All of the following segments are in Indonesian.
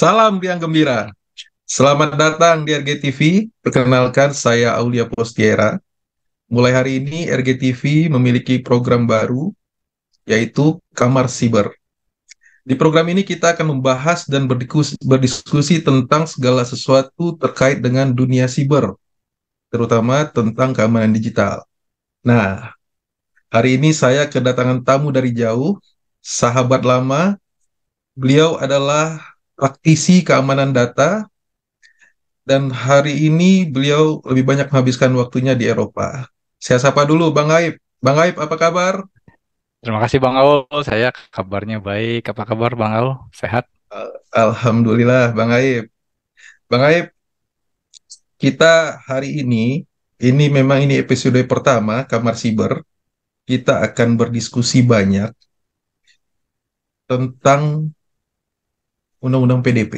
Salam Riang Gembira. Selamat datang di RGTV. Perkenalkan saya Aulia Postiera. Mulai hari ini RGTV memiliki program baru yaitu Kamar Siber. Di program ini kita akan membahas dan berdiskusi tentang segala sesuatu terkait dengan dunia siber, terutama tentang keamanan digital. Nah, hari ini saya kedatangan tamu dari jauh, sahabat lama. Beliau adalah praktisi keamanan data dan hari ini beliau lebih banyak menghabiskan waktunya di Eropa. Saya sapa dulu Bang Aib. Bang Aib, apa kabar? Terima kasih Bang Aul, saya kabarnya baik. Apa kabar Bang Aul? Sehat? Alhamdulillah Bang Aib. Bang Aib, kita hari ini, ini memang ini episode pertama Kamar Siber, kita akan berdiskusi banyak tentang Undang-Undang PDP.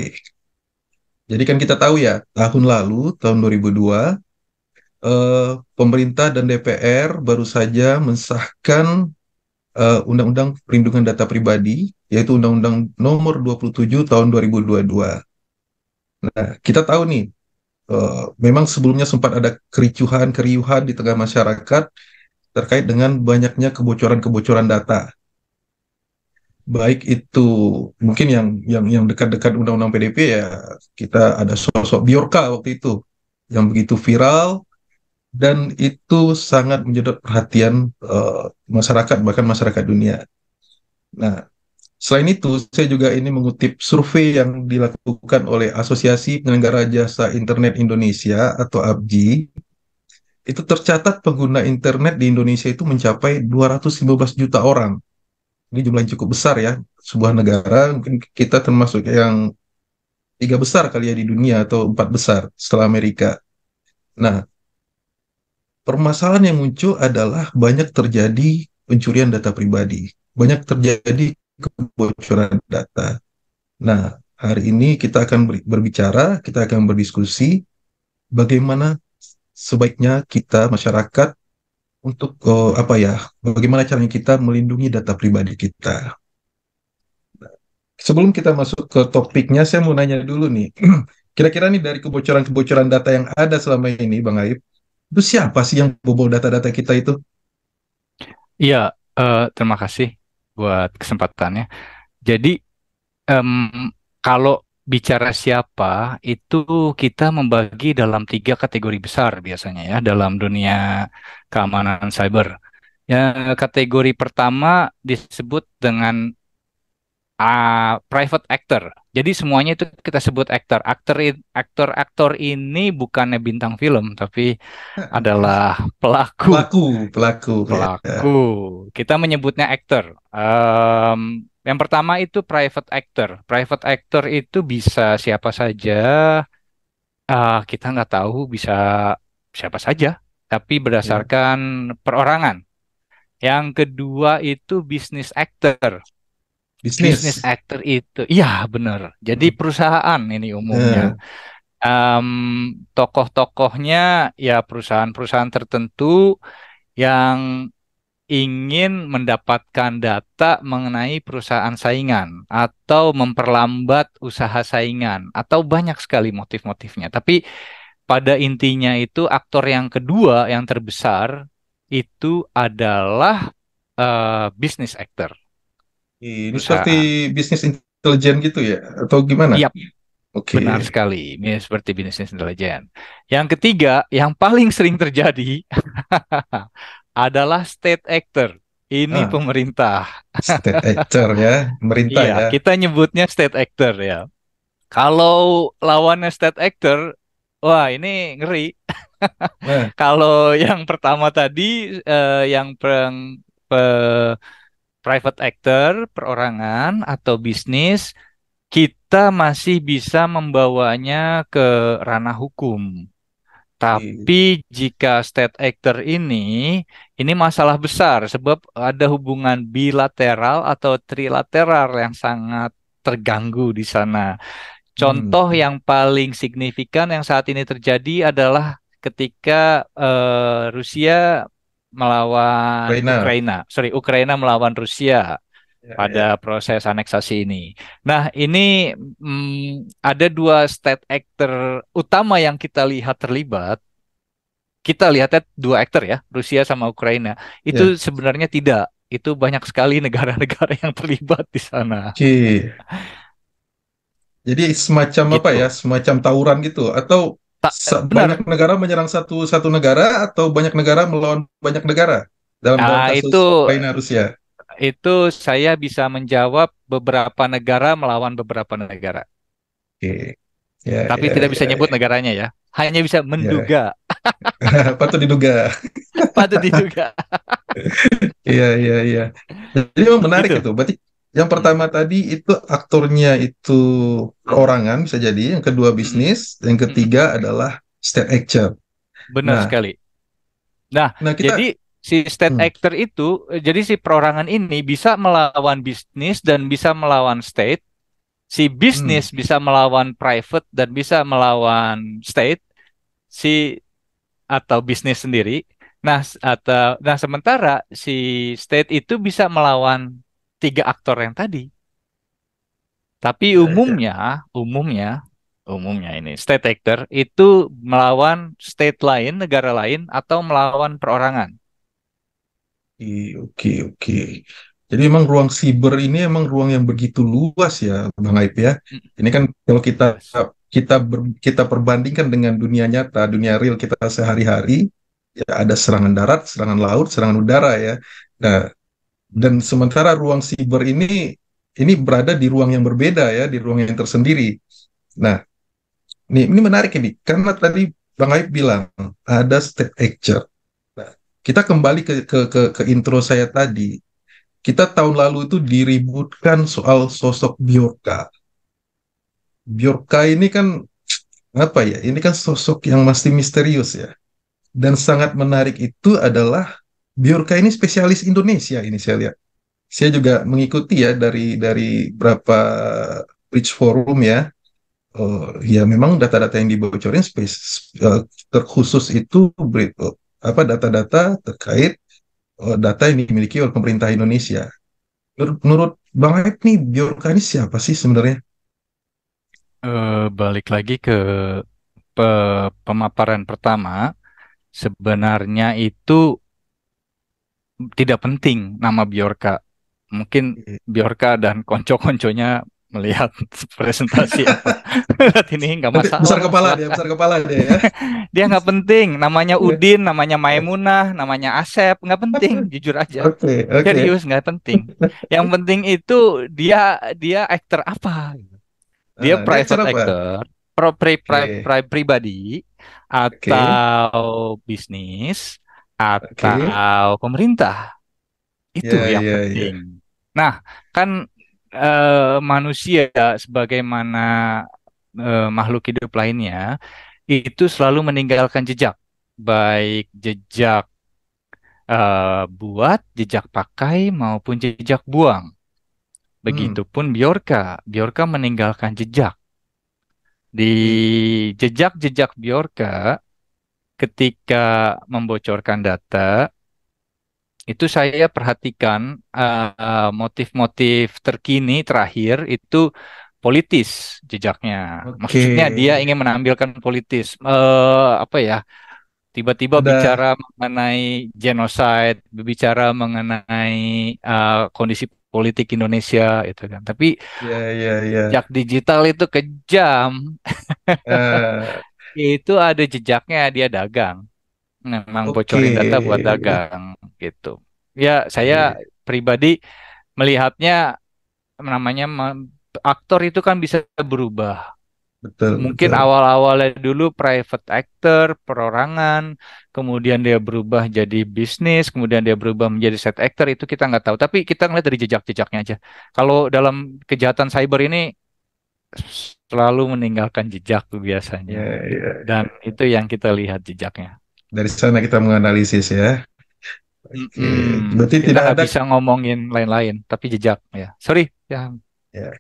Jadi kan kita tahu ya, tahun lalu, tahun 2002, eh, pemerintah dan DPR baru saja mensahkan undang eh, Undang-Undang Perlindungan Data Pribadi, yaitu Undang-Undang Nomor 27 Tahun 2022. Nah, kita tahu nih, eh, memang sebelumnya sempat ada kericuhan-keriuhan di tengah masyarakat terkait dengan banyaknya kebocoran-kebocoran data baik itu mungkin yang yang yang dekat-dekat undang-undang PDP ya kita ada sosok Biorka waktu itu yang begitu viral dan itu sangat menyedot perhatian uh, masyarakat bahkan masyarakat dunia. Nah, selain itu saya juga ini mengutip survei yang dilakukan oleh Asosiasi Penyelenggara Jasa Internet Indonesia atau ABJI itu tercatat pengguna internet di Indonesia itu mencapai 215 juta orang ini jumlah yang cukup besar ya sebuah negara mungkin kita termasuk yang tiga besar kali ya di dunia atau empat besar setelah Amerika. Nah, permasalahan yang muncul adalah banyak terjadi pencurian data pribadi, banyak terjadi kebocoran data. Nah, hari ini kita akan berbicara, kita akan berdiskusi bagaimana sebaiknya kita masyarakat untuk uh, apa ya bagaimana caranya kita melindungi data pribadi kita sebelum kita masuk ke topiknya saya mau nanya dulu nih kira-kira nih dari kebocoran-kebocoran data yang ada selama ini Bang Aib itu siapa sih yang bobol data-data kita itu iya uh, terima kasih buat kesempatannya jadi um, kalau bicara siapa itu kita membagi dalam tiga kategori besar biasanya ya dalam dunia keamanan cyber. Ya, kategori pertama disebut dengan uh, private actor. Jadi semuanya itu kita sebut actor Aktor actor actor ini bukannya bintang film tapi adalah pelaku. Pelaku, pelaku. Pelaku. Kita menyebutnya actor Um, yang pertama itu private actor. Private actor itu bisa siapa saja. Uh, kita nggak tahu bisa siapa saja, tapi berdasarkan yeah. perorangan. Yang kedua itu business actor. Business, business actor itu, iya benar. Jadi hmm. perusahaan ini umumnya. Yeah. Um, tokoh-tokohnya ya perusahaan-perusahaan tertentu yang ingin mendapatkan data mengenai perusahaan saingan atau memperlambat usaha saingan atau banyak sekali motif-motifnya. Tapi pada intinya itu aktor yang kedua yang terbesar itu adalah uh, business actor. Ini usaha. seperti bisnis intelijen gitu ya atau gimana? Yap. Okay. Benar sekali, ini seperti bisnis intelijen. Yang ketiga, yang paling sering terjadi adalah state actor. Ini ah, pemerintah. State actor ya, pemerintah iya, ya. Kita nyebutnya state actor ya. Kalau lawannya state actor, wah ini ngeri. Eh. Kalau yang pertama tadi eh, yang per pe, private actor, perorangan atau bisnis, kita masih bisa membawanya ke ranah hukum. Tapi iya. jika state actor ini, ini masalah besar sebab ada hubungan bilateral atau trilateral yang sangat terganggu di sana. Hmm. Contoh hmm. yang paling signifikan yang saat ini terjadi adalah ketika uh, Rusia melawan Ukraina. Ukraina, sorry Ukraina melawan Rusia. Ya, pada ya. proses aneksasi ini. Nah, ini hmm, ada dua state actor utama yang kita lihat terlibat. Kita lihatnya dua aktor ya, Rusia sama Ukraina. Itu ya. sebenarnya tidak. Itu banyak sekali negara-negara yang terlibat di sana. Oke. Jadi semacam gitu. apa ya? Semacam tawuran gitu atau benar. banyak negara menyerang satu satu negara atau banyak negara melawan banyak negara dalam, nah, dalam kasus itu Ukraina Rusia itu saya bisa menjawab beberapa negara melawan beberapa negara. Oke. Okay. Ya, yeah, Tapi yeah, tidak yeah, bisa ya, nyebut yeah. negaranya ya. Hanya bisa ya. menduga. Yeah. Patut diduga. Patut diduga. Iya, iya, iya. Jadi memang menarik gitu. itu. Berarti yang hmm. pertama hmm. tadi itu aktornya itu perorangan bisa jadi, yang kedua hmm. bisnis, hmm. yang ketiga adalah state action. Benar nah, sekali. Nah, nah kita, jadi si state hmm. actor itu jadi si perorangan ini bisa melawan bisnis dan bisa melawan state si bisnis hmm. bisa melawan private dan bisa melawan state si atau bisnis sendiri nah atau nah sementara si state itu bisa melawan tiga aktor yang tadi tapi iya, iya. umumnya umumnya umumnya ini state actor itu melawan state lain negara lain atau melawan perorangan oke oke. Jadi memang ruang siber ini emang ruang yang begitu luas ya, Bang Aib ya. Ini kan kalau kita kita ber, kita perbandingkan dengan dunia nyata, dunia real kita sehari-hari, ya ada serangan darat, serangan laut, serangan udara ya. Nah, dan sementara ruang siber ini ini berada di ruang yang berbeda ya, di ruang yang tersendiri. Nah, ini ini menarik ini karena tadi Bang Aib bilang ada state actor kita kembali ke, ke ke ke intro saya tadi. Kita tahun lalu itu diributkan soal sosok Bjorka. Bjorka ini kan apa ya? Ini kan sosok yang masih misterius ya. Dan sangat menarik itu adalah Bjorka ini spesialis Indonesia ini saya lihat. Saya juga mengikuti ya dari dari berapa bridge forum ya. Uh, ya memang data-data yang dibocorin space uh, eh, terkhusus itu uh, apa data-data terkait uh, data yang dimiliki oleh pemerintah Indonesia. Menurut, menurut Bang Aib nih Bjorka ini siapa sih sebenarnya? Uh, balik lagi ke pe pemaparan pertama, sebenarnya itu tidak penting nama Bjorka. Mungkin Bjorka dan konco-konconya melihat presentasi lihat ini nggak masalah besar kepala dia besar kepala dia ya dia nggak penting namanya iya. Udin namanya Maimunah namanya Asep nggak penting jujur aja okay, okay. serius nggak penting yang penting itu dia dia aktor apa dia uh, private dia actor pro pri, pri, pri, pribadi atau okay. bisnis atau okay. pemerintah itu yeah, yang yeah, ya. penting yeah. nah kan uh, manusia sebagaimana uh, makhluk hidup lainnya itu selalu meninggalkan jejak, baik jejak uh, buat, jejak pakai maupun jejak buang. Hmm. Begitupun hmm. Bjorka, Bjorka meninggalkan jejak. Di jejak-jejak Bjorka ketika membocorkan data itu saya perhatikan eh, motif-motif uh, terkini terakhir itu politis jejaknya. Okay. Maksudnya dia ingin menampilkan politis uh, apa ya? Tiba-tiba bicara mengenai genosida, bicara mengenai uh, kondisi politik Indonesia itu kan. Tapi yeah, yeah, yeah. jejak digital itu kejam. uh. itu ada jejaknya dia dagang memang okay. bocorin data buat dagang gitu. Ya saya okay. Iya. pribadi melihatnya namanya aktor itu kan bisa berubah. Betul. Mungkin awal-awalnya dulu private actor, perorangan, kemudian dia berubah jadi bisnis, kemudian dia berubah menjadi set actor itu kita nggak tahu. Tapi kita ngeliat dari jejak-jejaknya aja. Kalau dalam kejahatan cyber ini selalu meninggalkan jejak biasanya. Yeah, yeah, yeah. Dan itu yang kita lihat jejaknya. Dari sana kita menganalisis ya. Hmm, Berarti kita tidak ada bisa ngomongin lain-lain, tapi jejak ya. Sorry ya. Ya.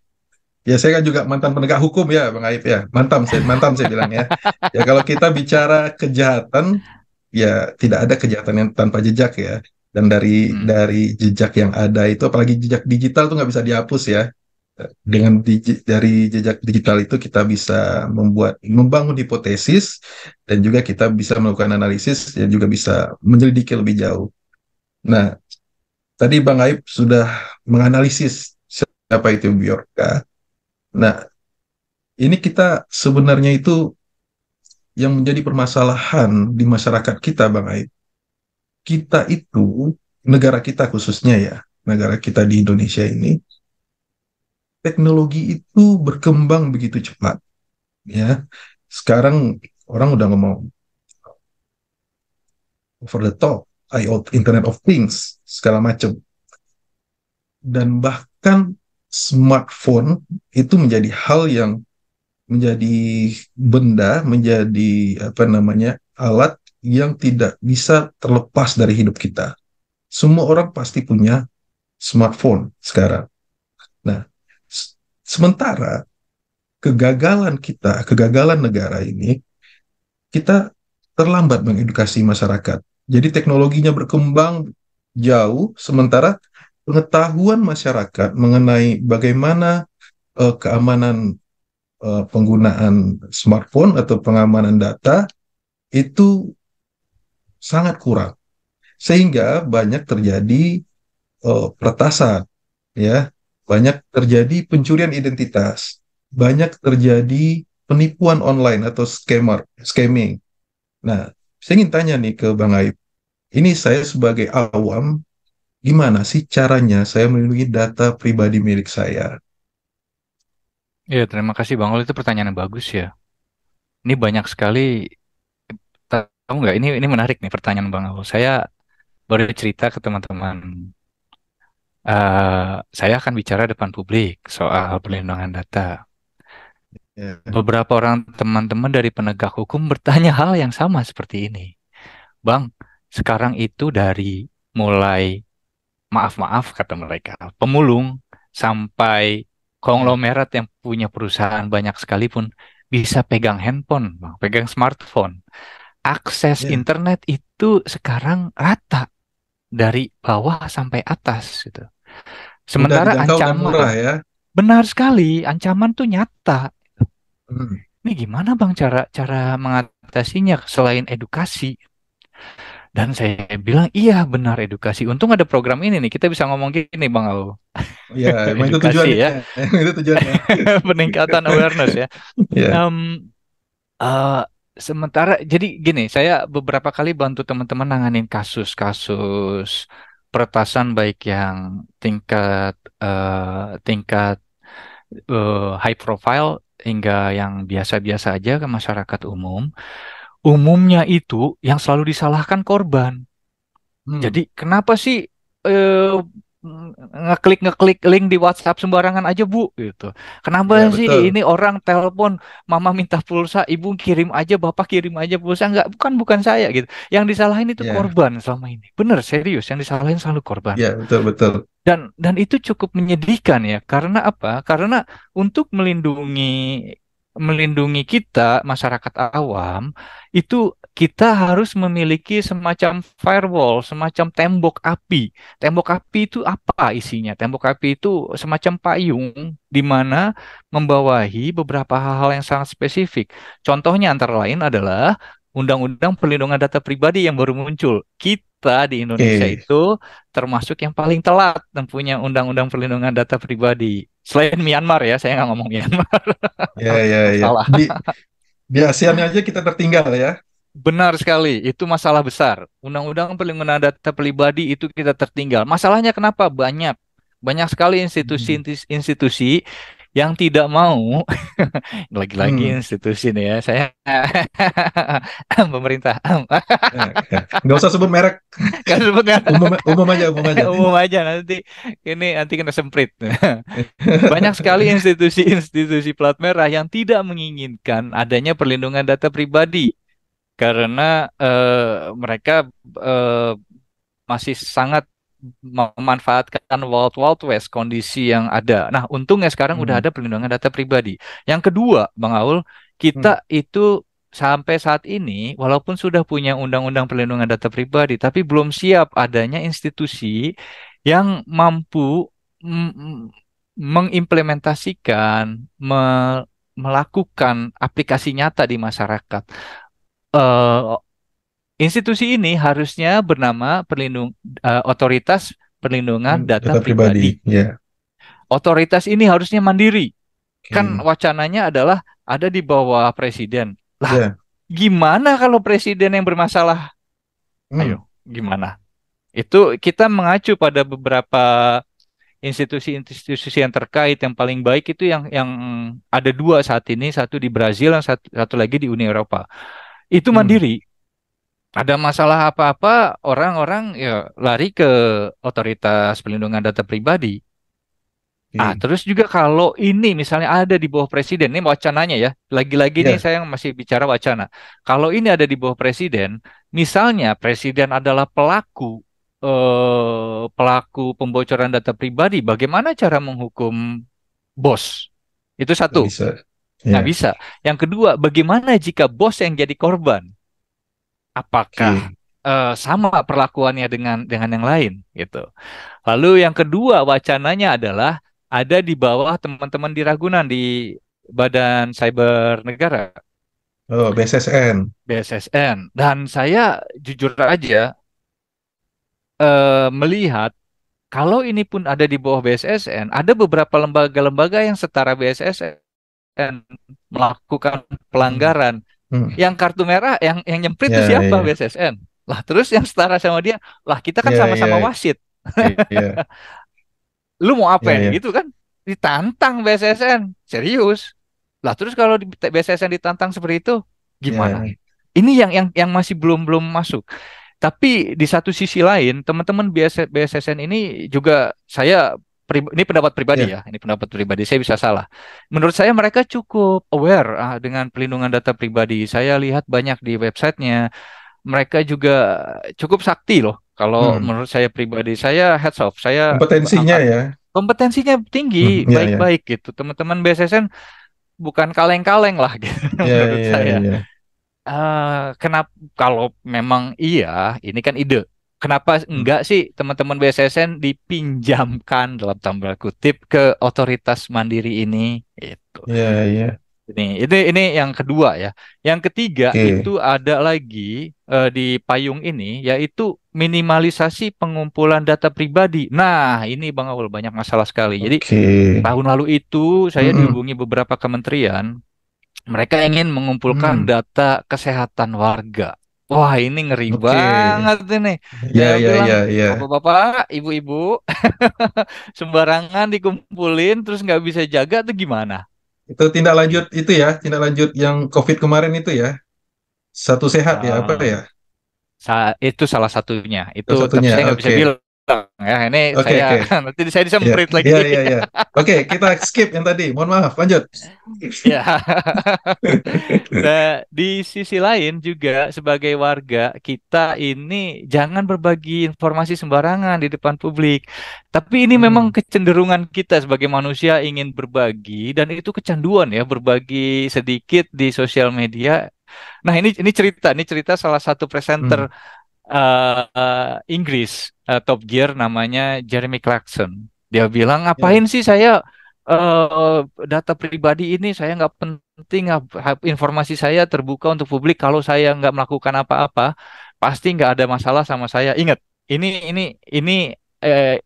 Ya saya kan juga mantan penegak hukum ya, Bang Aib ya. mantan. saya mantan saya bilang ya. Ya kalau kita bicara kejahatan ya tidak ada kejahatan yang tanpa jejak ya. Dan dari hmm. dari jejak yang ada itu apalagi jejak digital tuh nggak bisa dihapus ya dengan digi, dari jejak digital itu kita bisa membuat membangun hipotesis dan juga kita bisa melakukan analisis dan juga bisa menyelidiki lebih jauh. Nah, tadi Bang Aib sudah menganalisis siapa itu Biorka. Ya. Nah, ini kita sebenarnya itu yang menjadi permasalahan di masyarakat kita Bang Aib. Kita itu negara kita khususnya ya, negara kita di Indonesia ini teknologi itu berkembang begitu cepat. Ya, sekarang orang udah ngomong over the top, IoT, Internet of Things, segala macam. Dan bahkan smartphone itu menjadi hal yang menjadi benda, menjadi apa namanya alat yang tidak bisa terlepas dari hidup kita. Semua orang pasti punya smartphone sekarang. Sementara kegagalan kita, kegagalan negara ini, kita terlambat mengedukasi masyarakat. Jadi teknologinya berkembang jauh, sementara pengetahuan masyarakat mengenai bagaimana uh, keamanan uh, penggunaan smartphone atau pengamanan data itu sangat kurang sehingga banyak terjadi uh, peretasan ya banyak terjadi pencurian identitas, banyak terjadi penipuan online atau scammer, scamming. Nah, saya ingin tanya nih ke Bang Aib, ini saya sebagai awam, gimana sih caranya saya melindungi data pribadi milik saya? Ya, terima kasih Bang Ol, itu pertanyaan yang bagus ya. Ini banyak sekali, tahu nggak, ini, ini menarik nih pertanyaan Bang Ol. Saya baru cerita ke teman-teman Uh, saya akan bicara depan publik soal perlindungan data. Ya. Beberapa orang teman-teman dari penegak hukum bertanya hal yang sama seperti ini. Bang, sekarang itu dari mulai maaf-maaf kata mereka, pemulung sampai konglomerat yang punya perusahaan banyak sekalipun bisa pegang handphone, bang, pegang smartphone. Akses yeah. internet itu sekarang rata dari bawah sampai atas gitu. Sementara kan ancaman murah, ya. Benar sekali, ancaman tuh nyata. Hmm. Ini gimana Bang cara cara mengatasinya selain edukasi? Dan saya bilang iya benar edukasi. Untung ada program ini nih kita bisa ngomong gini bang Al. Iya, ya. itu tujuannya. Ya. itu tujuannya. Peningkatan awareness ya. Yeah. Iya. Eh, um, uh, sementara jadi gini saya beberapa kali bantu teman-teman nanganin kasus-kasus peretasan baik yang tingkat uh, tingkat uh, high profile hingga yang biasa-biasa aja ke masyarakat umum umumnya itu yang selalu disalahkan korban hmm. jadi kenapa sih uh, ngeklik ngeklik link di WhatsApp sembarangan aja bu gitu. Kenapa ya, sih betul. ini orang telepon mama minta pulsa, ibu kirim aja, bapak kirim aja pulsa nggak? Bukan bukan saya gitu. Yang disalahin itu ya. korban selama ini. Bener serius yang disalahin selalu korban. Ya betul betul. Dan dan itu cukup menyedihkan ya karena apa? Karena untuk melindungi melindungi kita masyarakat awam itu kita harus memiliki semacam firewall, semacam tembok api. Tembok api itu apa isinya? Tembok api itu semacam payung di mana membawahi beberapa hal-hal yang sangat spesifik. Contohnya antara lain adalah Undang-Undang Perlindungan Data Pribadi yang baru muncul. Kita di Indonesia eh. itu termasuk yang paling telat mempunyai Undang-Undang Perlindungan Data Pribadi. Selain Myanmar ya, saya nggak ngomong Myanmar. Ya, ya, ya. Salah. Di, di ASEAN aja kita tertinggal ya. Benar sekali, itu masalah besar. Undang-undang perlindungan data pribadi itu kita tertinggal. Masalahnya kenapa? Banyak. Banyak sekali institusi-institusi hmm. yang tidak mau lagi-lagi hmm. institusi nih ya saya pemerintah eh, eh. nggak usah sebut merek nggak sebut merek umum, umum aja umum aja umum aja nanti ini nanti kena semprit banyak sekali institusi-institusi plat merah yang tidak menginginkan adanya perlindungan data pribadi karena uh, mereka uh, masih sangat memanfaatkan Wild Wild West kondisi yang ada. Nah, untungnya sekarang hmm. udah ada perlindungan data pribadi. Yang kedua, Bang Aul, kita hmm. itu sampai saat ini walaupun sudah punya undang-undang perlindungan data pribadi, tapi belum siap adanya institusi yang mampu mengimplementasikan me melakukan aplikasi nyata di masyarakat uh, institusi ini harusnya bernama perlindung uh, otoritas perlindungan hmm, data, data pribadi. pribadi. Yeah. Otoritas ini harusnya mandiri. Okay. Kan wacananya adalah ada di bawah presiden. Lah, yeah. gimana kalau presiden yang bermasalah? Mm. Ayo, gimana? Itu kita mengacu pada beberapa institusi-institusi yang terkait yang paling baik itu yang yang ada dua saat ini satu di Brazil dan satu, satu lagi di Uni Eropa itu hmm. mandiri. Hmm. Ada masalah apa-apa orang-orang ya lari ke otoritas pelindungan data pribadi. Hmm. Ah, terus juga kalau ini misalnya ada di bawah presiden, ini wacananya ya. Lagi-lagi yeah. nih iya. saya masih bicara wacana. Kalau ini ada di bawah presiden, misalnya presiden adalah pelaku eh, pelaku pembocoran data pribadi, bagaimana cara menghukum bos? Itu satu. Bisa. Nggak iya. bisa. Yang kedua, bagaimana jika bos yang jadi korban? Apakah yeah. Iya. Uh, sama perlakuannya dengan dengan yang lain gitu. Lalu yang kedua wacananya adalah ada di bawah teman-teman di Ragunan di Badan Cyber Negara. Oh, BSSN. BSSN. Dan saya jujur aja uh, melihat kalau ini pun ada di bawah BSSN, ada beberapa lembaga-lembaga yang setara BSSN dan melakukan pelanggaran. Hmm. Yang kartu merah yang yang nyemprit yeah, itu ya, siapa? Yeah. Ya. BSSN. Lah terus yang setara sama dia, lah kita kan ya, sama-sama yeah, wasit. Yeah. Iya. Lu mau apa yeah, gitu kan? Ditantang BSSN, serius. Lah terus kalau di BSSN ditantang seperti itu gimana? Yeah. Ini yang yang yang masih belum belum masuk. Tapi di satu sisi lain, teman-teman BSSN ini juga saya ini pendapat pribadi yeah. ya, ini pendapat pribadi. Saya bisa salah. Menurut saya mereka cukup aware ah, dengan pelindungan data pribadi. Saya lihat banyak di websitenya. Mereka juga cukup sakti loh. Kalau hmm. menurut saya pribadi, saya heads off. Saya kompetensinya ya. Kompetensinya tinggi, hmm, iya, baik-baik hmm, yeah, yeah. gitu. Teman-teman BSSN bukan kaleng-kaleng lah gitu yeah, menurut yeah, saya. Yeah. Uh, iya. ah, kenapa kalau memang iya, ini kan ide kenapa enggak sih teman-teman BSSN dipinjamkan dalam tanda kutip ke otoritas mandiri ini itu. Iya, yeah, iya. Yeah. Ini ini ini yang kedua ya. Yang ketiga okay. itu ada lagi uh, di payung ini yaitu minimalisasi pengumpulan data pribadi. Nah, ini Bang Awal banyak masalah sekali. Okay. Jadi tahun lalu itu saya mm dihubungi beberapa kementerian mereka ingin mengumpulkan hmm. data kesehatan warga. Wah ini ngeri okay. banget ini. Ya ya ya Bapak-bapak, ibu-ibu, sembarangan dikumpulin terus nggak bisa jaga tuh gimana? Itu tindak lanjut itu ya, tindak lanjut yang COVID kemarin itu ya. Satu sehat nah, ya apa ah. ya? Sa itu salah satunya. Itu salah satunya. tapi saya nggak okay. bisa bilang ya ini okay, saya okay. nanti saya disemprit iya, yeah, lagi. Iya yeah, iya yeah, iya. Oke, okay, kita skip yang tadi. Mohon maaf, lanjut. Iya. nah, di sisi lain juga sebagai warga kita ini jangan berbagi informasi sembarangan di depan publik. Tapi ini hmm. memang kecenderungan kita sebagai manusia ingin berbagi dan itu kecanduan ya berbagi sedikit di sosial media. Nah, ini ini cerita, ini cerita salah satu presenter hmm uh, uh, Inggris uh, Top Gear namanya Jeremy Clarkson. Dia bilang ya. ngapain yeah. sih saya uh, data pribadi ini saya nggak penting ah, informasi saya terbuka untuk publik kalau saya nggak melakukan apa-apa pasti nggak ada masalah sama saya. Ingat ini ini ini eh,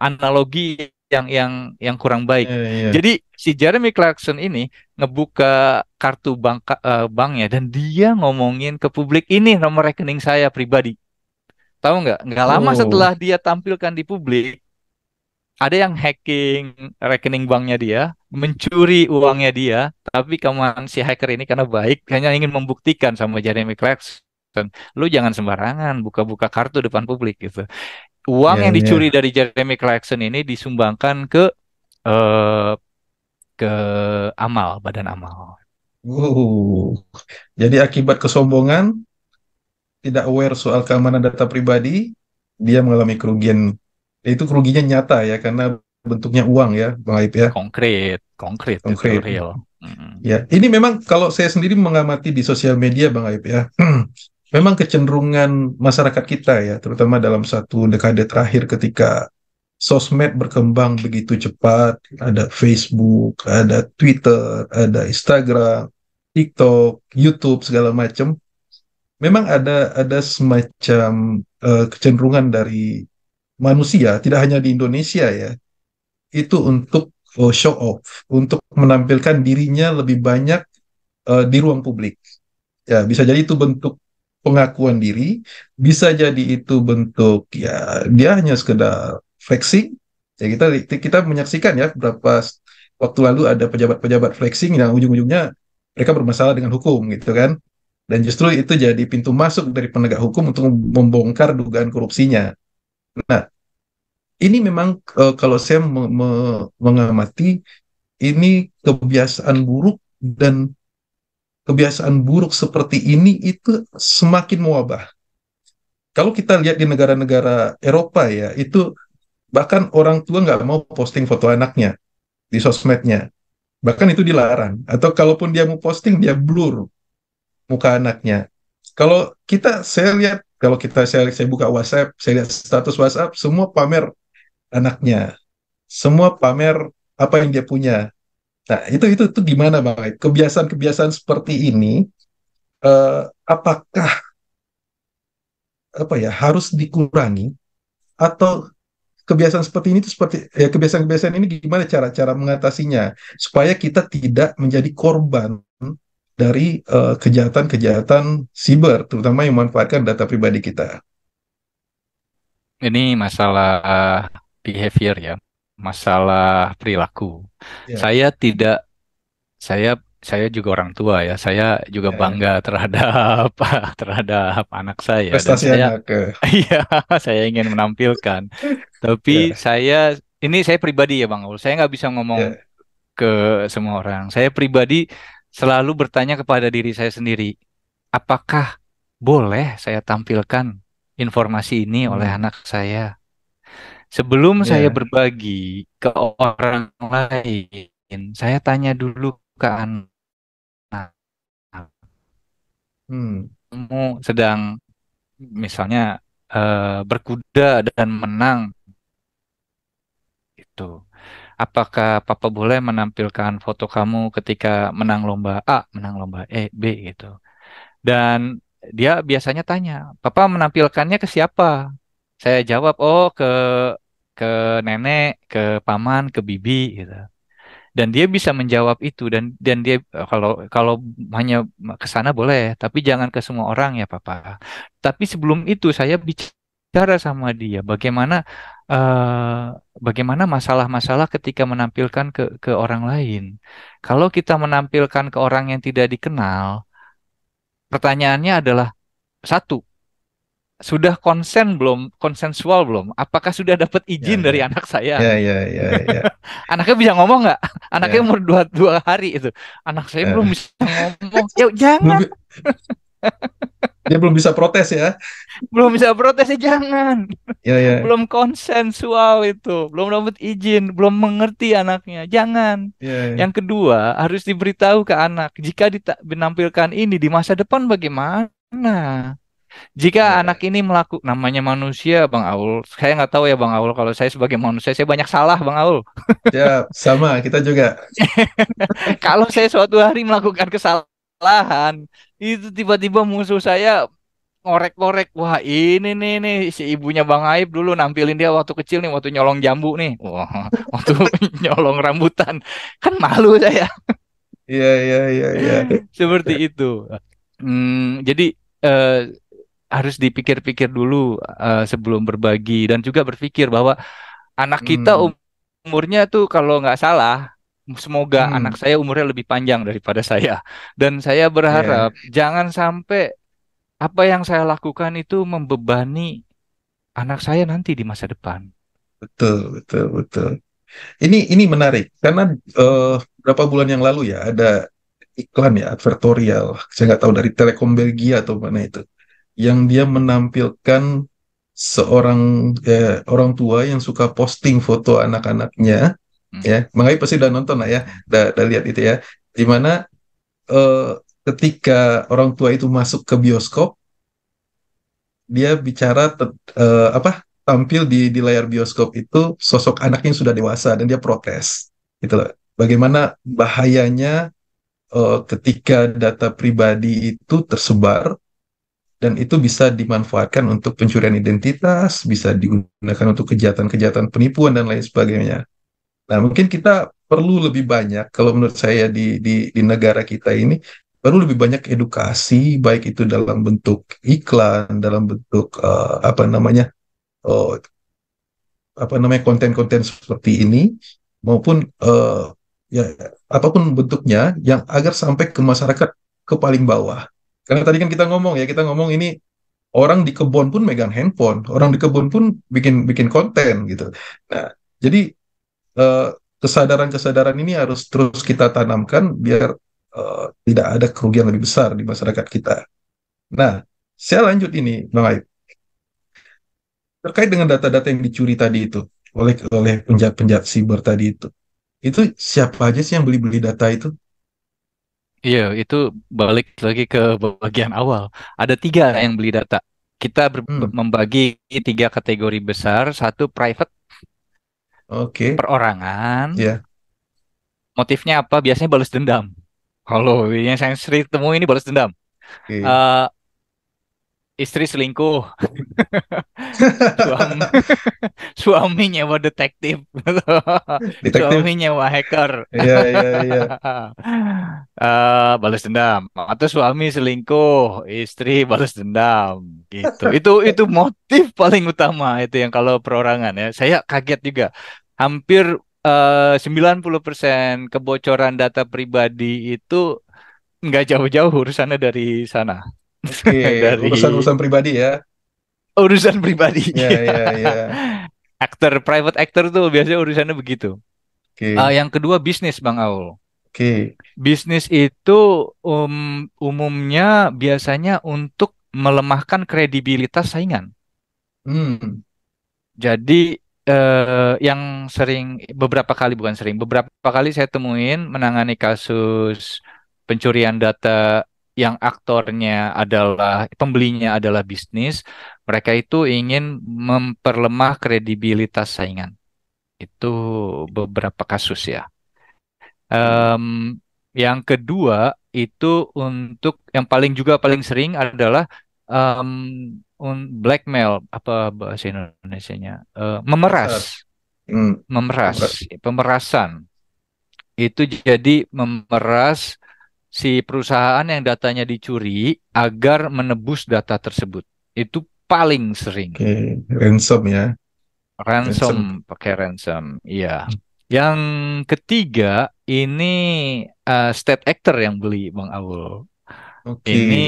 analogi yang yang yang kurang baik. Yeah, yeah. Jadi si Jeremy Clarkson ini ngebuka kartu bank uh, eh, banknya dan dia ngomongin ke publik ini nomor rekening saya pribadi. Tahu nggak? Nggak lama oh. setelah dia tampilkan di publik, ada yang hacking rekening banknya dia, mencuri uangnya dia, tapi kawan si hacker ini karena baik, hanya ingin membuktikan sama Jeremy Clarkson, lu jangan sembarangan buka-buka kartu depan publik gitu. Uang yeah, yang ya. dicuri yeah. dari Jeremy Clarkson ini disumbangkan ke uh, ke amal, badan amal. Uh, jadi akibat kesombongan, tidak aware soal keamanan data pribadi, dia mengalami kerugian. Itu kerugiannya nyata ya, karena bentuknya uang ya, Bang Aib ya. Konkret, konkret, konkret. real. Ya, ini memang kalau saya sendiri mengamati di sosial media, Bang Aib ya. memang kecenderungan masyarakat kita ya, terutama dalam satu dekade terakhir ketika sosmed berkembang begitu cepat, ada Facebook, ada Twitter, ada Instagram, TikTok, YouTube segala macam. Memang ada ada semacam uh, kecenderungan dari manusia, tidak hanya di Indonesia ya, itu untuk uh, show off, untuk menampilkan dirinya lebih banyak uh, di ruang publik. Ya, bisa jadi itu bentuk pengakuan diri, bisa jadi itu bentuk ya dia hanya sekedar flexing ya kita kita menyaksikan ya beberapa waktu lalu ada pejabat-pejabat flexing yang ujung-ujungnya mereka bermasalah dengan hukum gitu kan dan justru itu jadi pintu masuk dari penegak hukum untuk membongkar dugaan korupsinya nah ini memang e, kalau saya me me mengamati ini kebiasaan buruk dan kebiasaan buruk seperti ini itu semakin mewabah. Kalau kita lihat di negara-negara Eropa ya, itu bahkan orang tua nggak mau posting foto anaknya di sosmednya bahkan itu dilarang atau kalaupun dia mau posting dia blur muka anaknya kalau kita saya lihat kalau kita saya, saya buka WhatsApp saya lihat status WhatsApp semua pamer anaknya semua pamer apa yang dia punya nah itu itu itu gimana bang kebiasaan-kebiasaan seperti ini eh, apakah apa ya harus dikurangi atau kebiasaan seperti ini tuh seperti ya, kebiasaan-kebiasaan ini gimana cara cara mengatasinya supaya kita tidak menjadi korban dari kejahatan kejahatan-kejahatan siber terutama yang memanfaatkan data pribadi kita. Ini masalah behavior ya, masalah perilaku. Yeah. Saya tidak saya saya juga orang tua ya. Saya juga iya, iya. bangga terhadap terhadap anak saya. Prestasi saya, anak. Ya. Iya, saya ingin menampilkan. Tapi yeah. saya ini saya pribadi ya Bang Ul. Saya nggak bisa ngomong yeah. ke semua orang. Saya pribadi selalu bertanya kepada diri saya sendiri, apakah boleh saya tampilkan informasi ini hmm. oleh anak saya? Sebelum yeah. saya berbagi ke orang lain, saya tanya dulu ke anak Hmm. Kamu sedang misalnya uh, berkuda dan menang itu. Apakah papa boleh menampilkan foto kamu ketika menang lomba A, menang lomba E, B gitu. Dan dia biasanya tanya, "Papa menampilkannya ke siapa?" Saya jawab, "Oh, ke ke nenek, ke paman, ke bibi gitu." dan dia bisa menjawab itu dan dan dia kalau kalau hanya ke sana boleh tapi jangan ke semua orang ya papa tapi sebelum itu saya bicara sama dia bagaimana uh, bagaimana masalah-masalah ketika menampilkan ke ke orang lain kalau kita menampilkan ke orang yang tidak dikenal pertanyaannya adalah satu sudah konsen belum konsensual belum apakah sudah dapat ya, izin ya, dari anak saya ya, ya, ya, ya. anaknya bisa ngomong nggak anaknya ya. umur dua dua hari itu anak saya ya. belum bisa ngomong ya jangan dia belum bisa protes ya belum bisa protes ya jangan ya, ya. belum konsensual itu belum dapat izin belum mengerti anaknya jangan ya, ya. yang kedua harus diberitahu ke anak jika ditampilkan ini di masa depan bagaimana jika ya. anak ini melakukan namanya manusia, Bang Aul. Saya nggak tahu ya, Bang Aul. Kalau saya sebagai manusia, saya banyak salah, Bang Aul. Ya, sama kita juga. kalau saya suatu hari melakukan kesalahan, itu tiba-tiba musuh saya ngorek-ngorek. Wah, ini nih nih si ibunya Bang Aib dulu nampilin dia waktu kecil nih, waktu nyolong jambu nih. Wah, waktu nyolong rambutan. Kan malu saya. Iya, iya, iya, iya. Seperti itu. Hmm, jadi eh, harus dipikir-pikir dulu uh, sebelum berbagi dan juga berpikir bahwa anak kita hmm. umurnya tuh kalau nggak salah semoga hmm. anak saya umurnya lebih panjang daripada saya dan saya berharap yeah. jangan sampai apa yang saya lakukan itu membebani anak saya nanti di masa depan. Betul, betul, betul. Ini ini menarik karena uh, berapa bulan yang lalu ya ada iklan ya advertorial saya nggak tahu dari Telekom Belgia atau mana itu yang dia menampilkan seorang eh, orang tua yang suka posting foto anak-anaknya hmm. ya makanya pasti udah nonton lah ya udah, udah lihat itu ya dimana eh, ketika orang tua itu masuk ke bioskop dia bicara eh, apa tampil di di layar bioskop itu sosok anaknya yang sudah dewasa dan dia protes gitu loh bagaimana bahayanya eh, ketika data pribadi itu tersebar dan itu bisa dimanfaatkan untuk pencurian identitas, bisa digunakan untuk kejahatan-kejahatan penipuan dan lain sebagainya. Nah, mungkin kita perlu lebih banyak kalau menurut saya di di di negara kita ini perlu lebih banyak edukasi baik itu dalam bentuk iklan, dalam bentuk uh, apa namanya? Uh, apa namanya konten-konten seperti ini maupun uh, ya apapun bentuknya yang agar sampai ke masyarakat ke paling bawah karena tadi kan kita ngomong ya, kita ngomong ini orang di kebun pun megang handphone, orang di kebun pun bikin bikin konten gitu. Nah, jadi eh, kesadaran-kesadaran ini harus terus kita tanamkan biar uh, tidak ada kerugian lebih besar di masyarakat kita. Nah, saya lanjut ini, Bang Aib. Terkait dengan data-data yang dicuri tadi itu oleh oleh penjahat-penjahat siber tadi itu, itu siapa aja sih yang beli-beli data itu? Iya, itu balik lagi ke bagian awal. Ada tiga yang beli data. Kita hmm. membagi tiga kategori besar. Satu private, oke, okay. perorangan. Yeah. Motifnya apa? Biasanya balas dendam. Kalau yang saya sering temui ini balas dendam. Okay. Uh, eh, istri selingkuh suami, suami nyewa detektif suami nyewa hacker yeah, yeah, yeah. uh, balas dendam atau suami selingkuh istri balas dendam gitu itu itu motif paling utama itu yang kalau perorangan ya saya kaget juga hampir eh, uh, 90% kebocoran data pribadi itu nggak jauh-jauh urusannya dari sana Oke, urusan-urusan pribadi ya. Urusan pribadi. Iya, iya, iya. Actor, private actor tuh biasanya urusannya begitu. Okay. Uh, eh, yang kedua bisnis Bang Aul. Oke. Okay. Bisnis itu um, umumnya biasanya untuk melemahkan kredibilitas saingan. Hmm. Jadi uh, yang sering beberapa kali bukan sering beberapa kali saya temuin menangani kasus pencurian data yang aktornya adalah pembelinya adalah bisnis, mereka itu ingin memperlemah kredibilitas saingan. Itu beberapa kasus ya. Um, yang kedua itu untuk yang paling juga paling sering adalah um, blackmail apa bahasa Indonesia-nya uh, memeras, memeras, pemerasan itu jadi memeras si perusahaan yang datanya dicuri agar menebus data tersebut. Itu paling sering. Okay. Ransom ya. Ransom, ransom. pakai ransom. Iya. Yang ketiga ini uh, state actor yang beli Bang Awul. Okay. Ini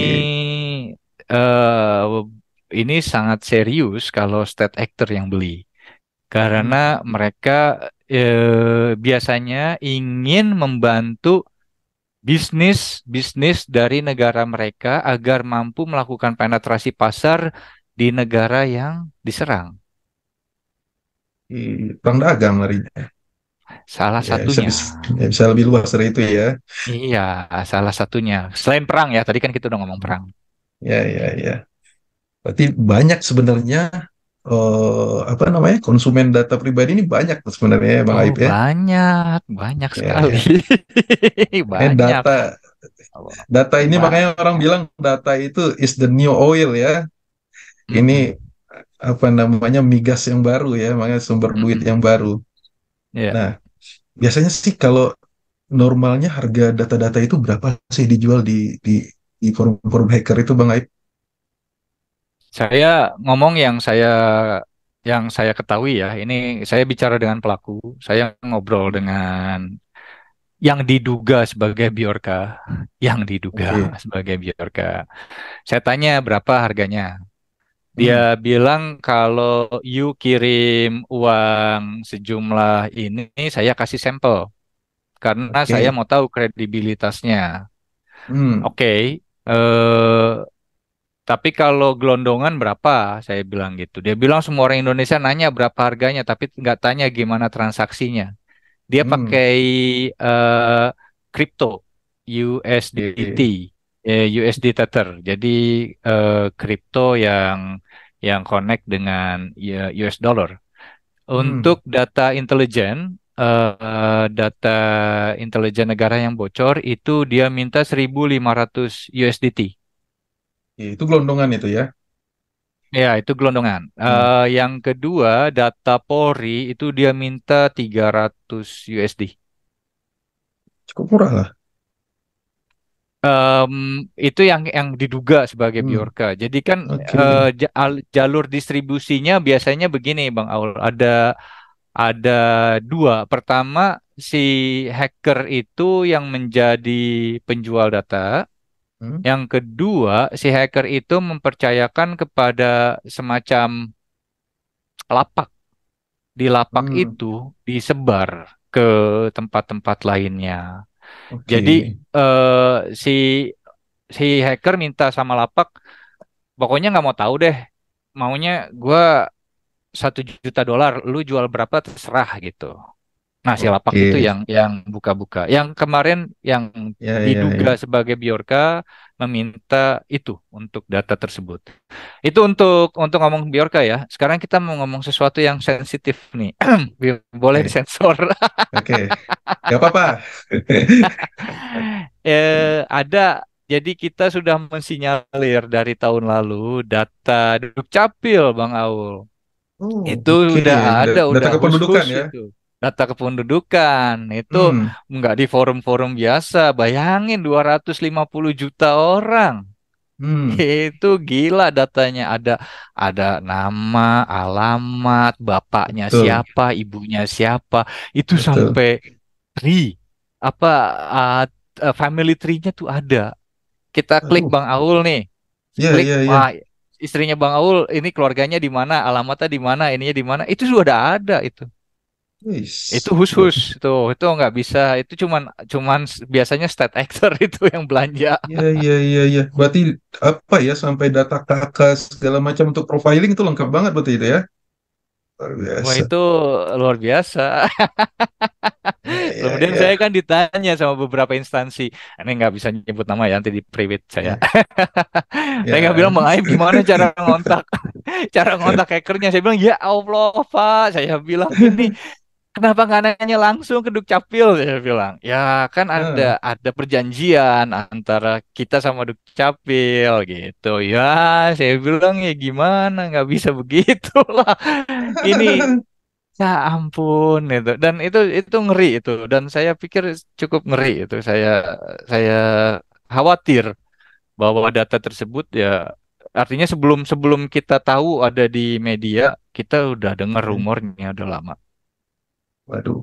uh, ini sangat serius kalau state actor yang beli. Karena hmm. mereka uh, biasanya ingin membantu bisnis bisnis dari negara mereka agar mampu melakukan penetrasi pasar di negara yang diserang. perang dagang larinya. Ya? Salah ya, satunya. Bisa, ya, bisa lebih luas dari itu ya. Iya, salah satunya. Selain perang ya, tadi kan kita udah ngomong perang. Ya, ya, ya. Berarti banyak sebenarnya uh, apa namanya konsumen data pribadi ini banyak tuh sebenarnya ya, bang oh, Aib ya banyak banyak ya, sekali ya. Eh, banyak data data ini banyak. makanya orang bilang data itu is the new oil ya hmm. ini apa namanya migas yang baru ya makanya sumber hmm. duit yang baru yeah. nah biasanya sih kalau normalnya harga data-data itu berapa sih dijual di di di forum-forum hacker itu bang Aib saya ngomong yang saya yang saya ketahui ya, ini saya bicara dengan pelaku, saya ngobrol dengan yang diduga sebagai biorka yang diduga okay. sebagai biorka Saya tanya berapa harganya. Dia hmm. bilang kalau you kirim uang sejumlah ini, saya kasih sampel karena okay. saya mau tahu kredibilitasnya. Hmm. Oke, okay. uh, eh, tapi kalau gelondongan berapa? Saya bilang gitu. Dia bilang semua orang Indonesia nanya berapa harganya, tapi nggak tanya gimana transaksinya. Dia hmm. pakai uh, kripto USDT, eh, USD Tether. Jadi eh, kripto uh, yang yang connect dengan ya, US dollar. Hmm. Untuk hmm. data intelijen, uh, data intelijen negara yang bocor itu dia minta 1.500 USDT. Ya, itu gelondongan itu ya. Ya, itu gelondongan. Hmm. Uh, yang kedua, data Polri itu dia minta 300 USD. Cukup murah lah. Um, itu yang yang diduga sebagai hmm. biorka. Jadi kan okay. uh, eh, jalur distribusinya biasanya begini, Bang Aul. Ada ada dua. Pertama si hacker itu yang menjadi penjual data. Hmm? Yang kedua, si hacker itu mempercayakan kepada semacam lapak. Di lapak hmm. itu disebar ke tempat-tempat lainnya. Okay. Jadi uh, si si hacker minta sama lapak, pokoknya nggak mau tahu deh, maunya gue satu juta dolar, lu jual berapa terserah gitu. Nah, si lapak okay. itu yang yang buka-buka. Yang kemarin yang yeah, ya, diduga yeah, yeah. sebagai Biorka meminta itu untuk data tersebut. Itu untuk untuk ngomong Biorka ya. Sekarang kita mau ngomong sesuatu yang sensitif nih. Boleh okay. disensor. Oke. okay. Gak apa-apa. eh, ada jadi kita sudah mensinyalir dari tahun lalu data Dukcapil Bang Aul. Oh, itu okay. udah ada data udah kependudukan ya. Itu data kependudukan itu hmm. nggak di forum-forum biasa bayangin 250 juta orang Hmm. Itu gila datanya ada ada nama, alamat, bapaknya Betul. siapa, ibunya siapa. Itu Betul. sampai tree apa uh, family tree-nya tuh ada. Kita klik Bang Aul nih. Yeah, klik yeah, yeah. Wah, istrinya Bang Aul ini keluarganya di mana, alamatnya di mana, ininya di mana. Itu sudah ada itu. Itu khusus tuh, itu nggak bisa. Itu cuman cuman biasanya state actor itu yang belanja. Iya iya iya iya. Berarti apa ya sampai data kakak segala macam untuk profiling itu lengkap banget berarti itu ya. Luar biasa. Wah itu luar biasa. ya, Kemudian ya. saya kan ditanya sama beberapa instansi, ini nggak bisa nyebut nama ya nanti di private saya. ya. saya nggak bilang mengaib eh, gimana cara ngontak, cara ngontak hackernya. Saya bilang ya Allah Pak, saya bilang ini kenapa nggak nanya langsung ke Dukcapil dia bilang ya kan hmm. ada hmm. ada perjanjian antara kita sama Dukcapil gitu ya saya bilang ya gimana nggak bisa begitu lah ini ya ampun itu dan itu itu ngeri itu dan saya pikir cukup ngeri itu saya saya khawatir bahwa data tersebut ya artinya sebelum sebelum kita tahu ada di media kita udah dengar hmm. rumornya udah lama Waduh,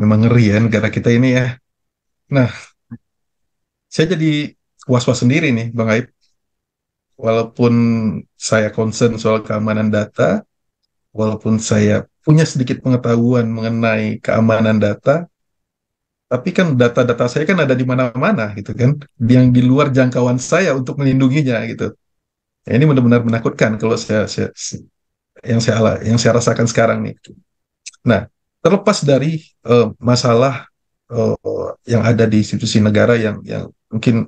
memang ngeri ya negara kita ini ya. Nah, saya jadi was-was sendiri nih, Bang Aib. Walaupun saya concern soal keamanan data, walaupun saya punya sedikit pengetahuan mengenai keamanan data, tapi kan data-data saya kan ada di mana-mana gitu kan, yang di luar jangkauan saya untuk melindunginya gitu. Ya, ini benar-benar menakutkan kalau saya, saya yang saya yang saya rasakan sekarang nih. Nah, terlepas dari uh, masalah uh, yang ada di institusi negara yang yang mungkin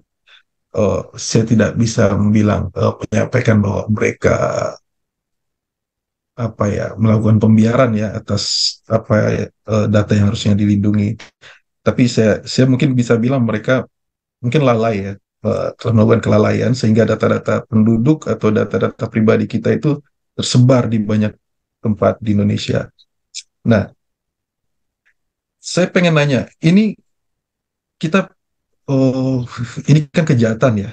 uh, saya tidak bisa bilang uh, menyampaikan bahwa mereka apa ya melakukan pembiaran ya atas apa uh, data yang harusnya dilindungi. Tapi saya saya mungkin bisa bilang mereka mungkin lalai ya uh, telah melakukan kelalaian sehingga data-data penduduk atau data-data pribadi kita itu tersebar di banyak tempat di Indonesia. Nah, saya pengen nanya, ini kita oh, ini kan kejahatan ya,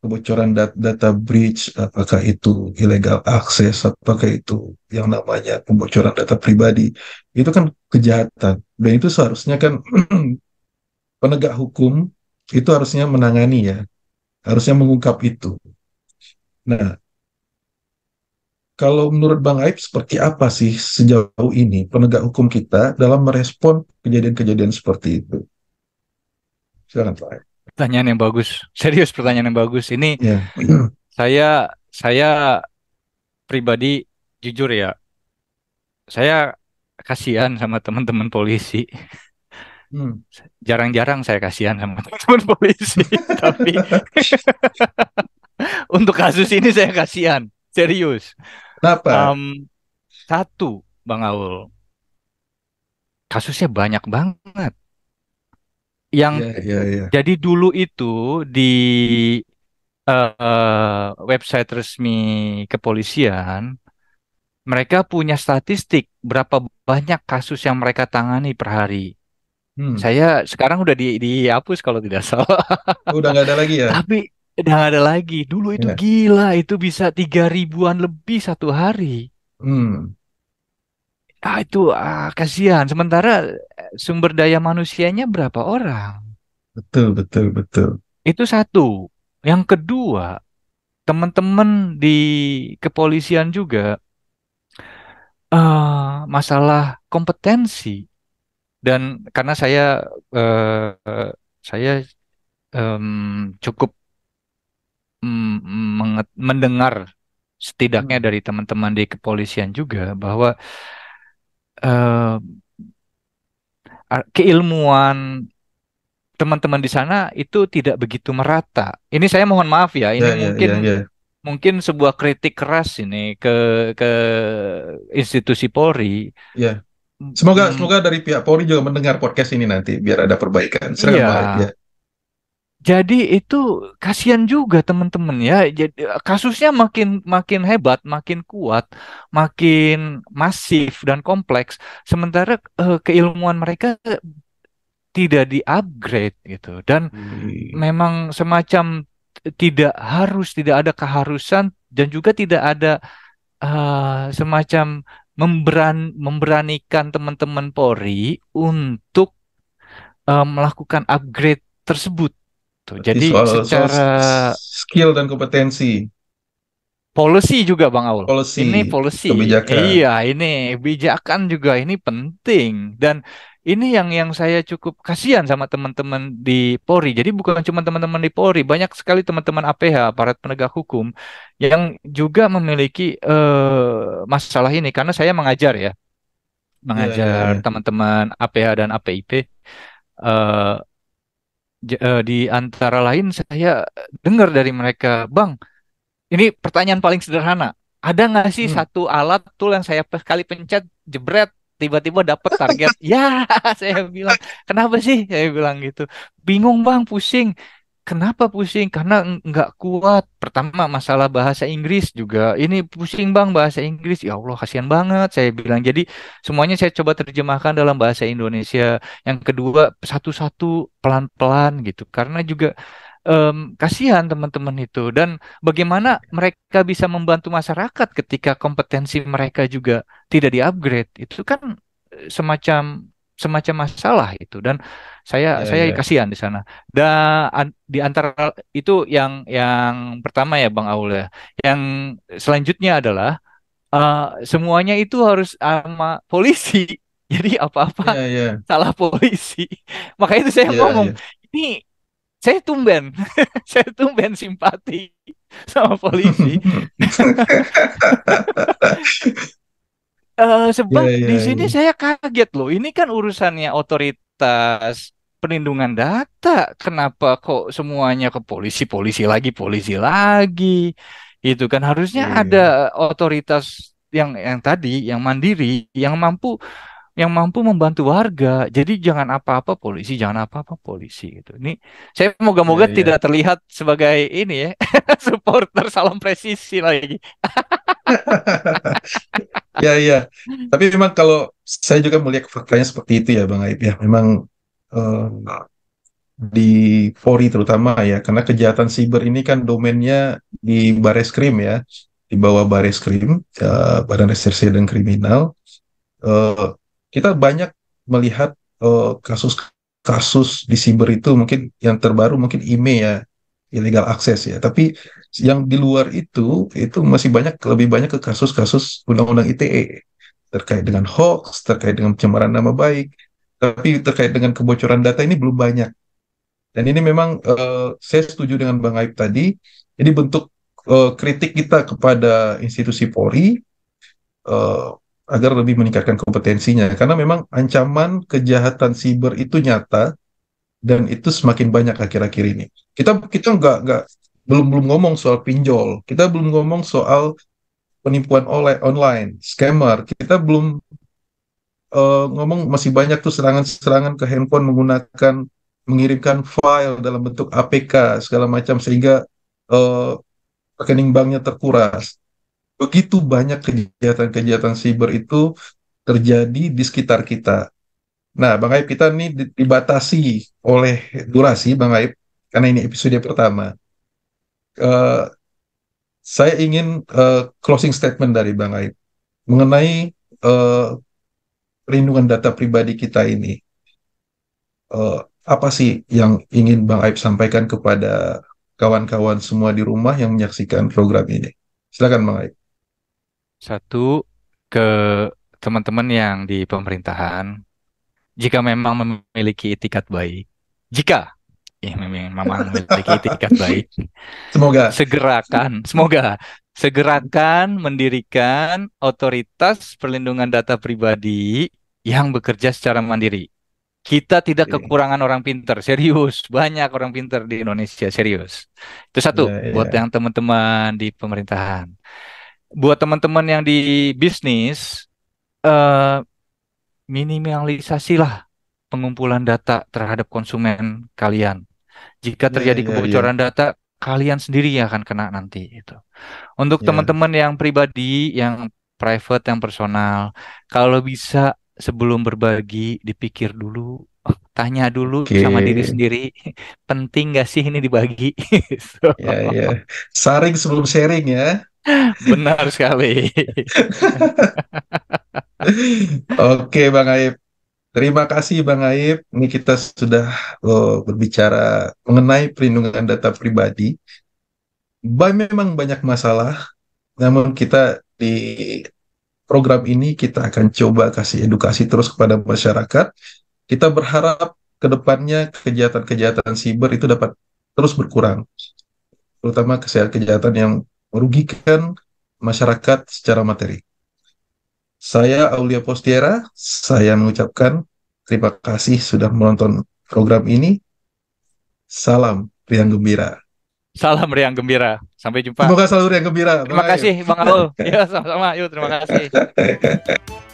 kebocoran dat data breach, apakah itu ilegal akses, apakah itu yang namanya kebocoran data pribadi, itu kan kejahatan dan itu seharusnya kan penegak hukum itu harusnya menangani ya, harusnya mengungkap itu. Nah, kalau menurut Bang Aib, seperti apa sih sejauh ini penegak hukum kita dalam merespon kejadian-kejadian seperti itu? Silakan Pak Aib. Pertanyaan yang bagus, serius pertanyaan yang bagus. Ini yeah. Iya. saya saya pribadi jujur ya, saya kasihan sama teman-teman polisi. jarang hmm. Jarang-jarang saya kasihan sama teman-teman polisi, tapi untuk kasus ini saya kasihan, serius. Kenapa? Um, satu, Bang Aul, kasusnya banyak banget. Yang yeah, yeah, yeah. jadi dulu itu di uh, website resmi kepolisian, mereka punya statistik berapa banyak kasus yang mereka tangani per hari. Hmm. Saya sekarang udah di, dihapus kalau tidak salah. Udah nggak ada lagi ya. Tapi udah ada lagi. Dulu itu yeah. gila, itu bisa tiga ribuan lebih satu hari. Hmm. Ah itu ah, kasihan. Sementara eh, sumber daya manusianya berapa orang? Betul, betul, betul. Itu satu. Yang kedua, teman-teman di kepolisian juga uh, masalah kompetensi dan karena saya uh, saya um, cukup Mm, mendengar setidaknya hmm. dari teman-teman di kepolisian juga bahwa uh, keilmuan teman-teman di sana itu tidak begitu merata. Ini saya mohon maaf ya, ini yeah, ya, mungkin yeah, yeah, mungkin sebuah kritik keras ini ke ke institusi Polri. Yeah. Semoga hmm. semoga dari pihak Polri juga mendengar podcast ini nanti biar ada perbaikan. Iya. yeah jadi itu kasihan juga teman-teman ya. Jadi eh, kasusnya makin makin hebat, makin kuat, makin masif dan kompleks. Sementara uh, keilmuan mereka tidak di-upgrade gitu dan hmm. memang semacam tidak harus, tidak ada keharusan dan juga tidak ada uh, semacam memberan memberanikan teman-teman Polri untuk uh, melakukan upgrade tersebut gitu. Jadi soal, secara soal skill dan kompetensi. Polisi juga Bang Aul. Policy, ini polisi. Iya, ini kebijakan juga ini penting dan ini yang yang saya cukup kasihan sama teman-teman di Polri. Jadi bukan cuma teman-teman di Polri, banyak sekali teman-teman APH, aparat penegak hukum yang juga memiliki uh, masalah ini karena saya mengajar ya. Iya, iya, mengajar iya. teman-teman yeah. APH dan APIP. Uh, uh, di antara lain saya dengar dari mereka, Bang, ini pertanyaan paling sederhana. Ada nggak sih hmm. satu alat tool yang saya sekali pencet jebret tiba-tiba dapet target? ya, saya bilang, kenapa sih? Saya bilang gitu. Bingung bang, pusing. Kenapa pusing? Karena nggak kuat. Pertama masalah bahasa Inggris juga. Ini pusing bang bahasa Inggris. Ya Allah kasihan banget. Saya bilang. Jadi semuanya saya coba terjemahkan dalam bahasa Indonesia. Yang kedua satu-satu pelan-pelan gitu. Karena juga um, kasihan teman-teman itu. Dan bagaimana mereka bisa membantu masyarakat ketika kompetensi mereka juga tidak diupgrade. Itu kan eh, semacam semacam masalah itu dan saya yeah, saya yeah. kasihan di sana. Dan di antara itu yang yang pertama ya Bang Aul ya. Yang selanjutnya adalah uh, semuanya itu harus sama polisi. Jadi apa-apa yeah, yeah. salah polisi. Makanya itu saya yeah, ngomong yeah. ini saya tumben, saya tumben simpati sama polisi. Uh, sebab yeah, yeah, di sini yeah. saya kaget loh. Ini kan urusannya otoritas perlindungan data. Kenapa kok semuanya ke polisi, polisi lagi, polisi lagi? Itu kan harusnya yeah. ada otoritas yang yang tadi yang mandiri yang mampu yang mampu membantu warga. Jadi jangan apa-apa polisi, jangan apa-apa polisi gitu. Ini saya moga-moga yeah, iya. tidak terlihat sebagai ini ya supporter salam presisi lagi. ya ya. Tapi memang kalau saya juga melihat faktanya seperti itu ya Bang Aib ya. Memang uh, di Polri terutama ya karena kejahatan siber ini kan domainnya di baris krim ya di bawah Krim, uh, Badan Reserse dan Kriminal uh, kita banyak melihat eh, kasus-kasus uh, di siber itu mungkin yang terbaru mungkin email ya illegal access ya tapi yang di luar itu itu masih banyak lebih banyak ke kasus-kasus undang-undang ITE terkait dengan hoax terkait dengan pencemaran nama baik tapi terkait dengan kebocoran data ini belum banyak dan ini memang uh, saya setuju dengan Bang Aib tadi ini bentuk uh, kritik kita kepada institusi Polri uh, agar lebih meningkatkan kompetensinya karena memang ancaman kejahatan siber itu nyata dan itu semakin banyak akhir-akhir ini kita kita nggak nggak belum belum ngomong soal pinjol kita belum ngomong soal penipuan online scammer kita belum uh, ngomong masih banyak tuh serangan-serangan ke handphone menggunakan mengirimkan file dalam bentuk APK segala macam sehingga uh, rekening banknya terkuras begitu banyak kejahatan-kejahatan siber itu terjadi di sekitar kita. Nah, Bang Aib, kita ini dibatasi oleh durasi, Bang Aib, karena ini episode pertama. Uh, saya ingin uh, closing statement dari Bang Aib mengenai uh, perlindungan data pribadi kita ini. Uh, apa sih yang ingin Bang Aib sampaikan kepada kawan-kawan semua di rumah yang menyaksikan program ini? Silakan Bang Aib. Satu ke teman-teman yang di pemerintahan, jika memang memiliki itikat baik, jika ya memang memiliki itikat baik, semoga segerakan, semoga segerakan mendirikan otoritas perlindungan data pribadi yang bekerja secara mandiri. Kita tidak kekurangan orang pinter, serius. Banyak orang pinter di Indonesia, serius. Itu satu ya, ya. buat yang teman-teman di pemerintahan buat teman-teman yang di bisnis uh, eh, minimalisasi lah pengumpulan data terhadap konsumen kalian. Jika iya, terjadi yeah, yeah, kebocoran yeah. data, kalian sendiri yang akan kena nanti itu. Untuk yeah. teman-teman yang pribadi, yang private, yang personal, kalau bisa sebelum berbagi dipikir dulu tanya dulu okay. sama diri sendiri penting gak sih ini dibagi so. ya, ya. saring sebelum sharing ya Benar sekali. Oke Bang Aib. Terima kasih Bang Aib. Ini kita sudah oh, berbicara mengenai perlindungan data pribadi. Ba memang banyak masalah, namun kita di program ini kita akan coba kasih edukasi terus kepada masyarakat. Kita berharap kedepannya kejahatan-kejahatan siber itu dapat terus berkurang, terutama kesehatan kejahatan yang merugikan masyarakat secara materi. Saya Aulia Postiera, saya mengucapkan terima kasih sudah menonton program ini. Salam riang gembira. Salam riang gembira. Sampai jumpa. Semoga selalu riang gembira. Terima kasih Bang Aul. Ya, sama-sama. Yuk, terima kasih.